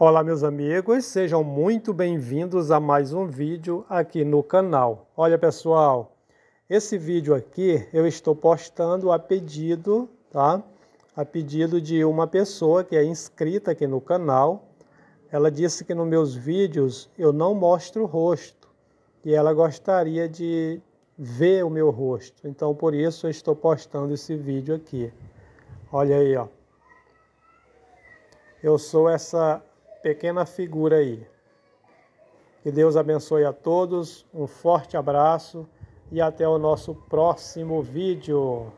Olá meus amigos, sejam muito bem-vindos a mais um vídeo aqui no canal. Olha pessoal, esse vídeo aqui eu estou postando a pedido, tá? A pedido de uma pessoa que é inscrita aqui no canal. Ela disse que nos meus vídeos eu não mostro o rosto e ela gostaria de ver o meu rosto. Então por isso eu estou postando esse vídeo aqui. Olha aí, ó. Eu sou essa pequena figura aí. Que Deus abençoe a todos, um forte abraço e até o nosso próximo vídeo.